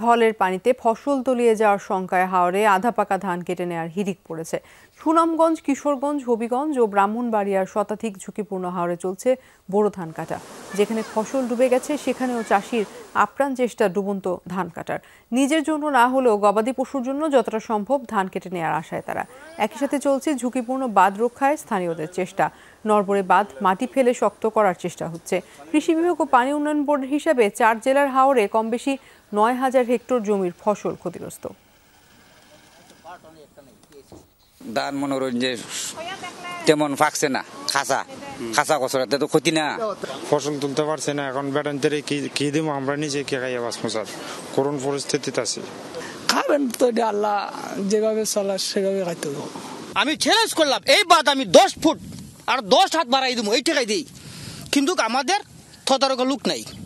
ঢলের পানিতে ফসল তলিয়ে যাওয়ার শঙ্কায় হাওড়ে আধা পাকা ধান কেটে নেওয়ার হিড়িক পড়েছে সুনামগঞ্জ কিশোরগঞ্জ হবিগঞ্জ ও ব্রাহ্মণবাড়িয়ার শতাধিক ঝুঁকিপূর্ণ হাওড়ে চলছে বোরো ধান কাটা যেখানে ফসল ডুবে গেছে সেখানেও চাষির আপ্রাণ চেষ্টা ডুবন্ত ধান কাটার নিজের জন্য না হলেও গবাদি পশুর জন্য যতটা সম্ভব ধান কেটে নেওয়ার আশায় তারা একই সাথে চলছে ঝুঁকিপূর্ণ বাঁধ রক্ষায় স্থানীয়দের চেষ্টা নরবরে বাঁধ মাটি ফেলে শক্ত করার চেষ্টা হচ্ছে কৃষি বিভাগ ও পানি উন্নয়ন বোর্ড হিসাবে চার জেলার হাওরে কম বেশি নয় হাজার হেক্টর জমির ফসল ক্ষতিগ্রস্ত ধান মনোরঞ্জন তেমন ফাঁকছে না খাসা কাঁচা কচরা তো ক্ষতি না ফসল তুলতে পারছে না এখন বেড়ানতে কি কি দিব আমরা নিজে কে খাইয়া বাঁচবো স্যার করুন পরিস্থিতিতে আছি খাবেন তো আল্লাহ যেভাবে চলার সেভাবে খাইতে আমি চ্যালেঞ্জ করলাম এই বাদ আমি দশ ফুট আর দশ হাত বাড়াই দিব এই ঠেকাই দিই কিন্তু আমাদের থতারকা লুক নাই